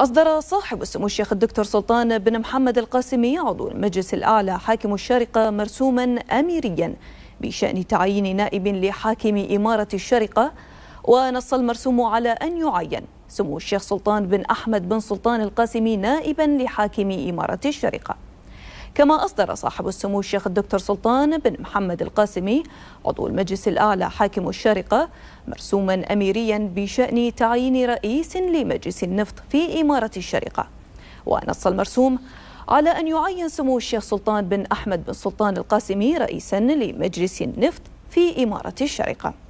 أصدر صاحب السمو الشيخ الدكتور سلطان بن محمد القاسمي عضو المجلس الأعلى حاكم الشارقة مرسوما أميريا بشأن تعيين نائب لحاكم إمارة الشارقة ونص المرسوم على أن يعين سمو الشيخ سلطان بن أحمد بن سلطان القاسمي نائبا لحاكم إمارة الشارقة كما أصدر صاحب السمو الشيخ الدكتور سلطان بن محمد القاسمي عضو المجلس الأعلى حاكم الشارقة مرسوما أميريا بشأن تعيين رئيس لمجلس النفط في إمارة الشارقة ونص المرسوم على أن يعين سمو الشيخ سلطان بن أحمد بن سلطان القاسمي رئيسا لمجلس النفط في إمارة الشارقة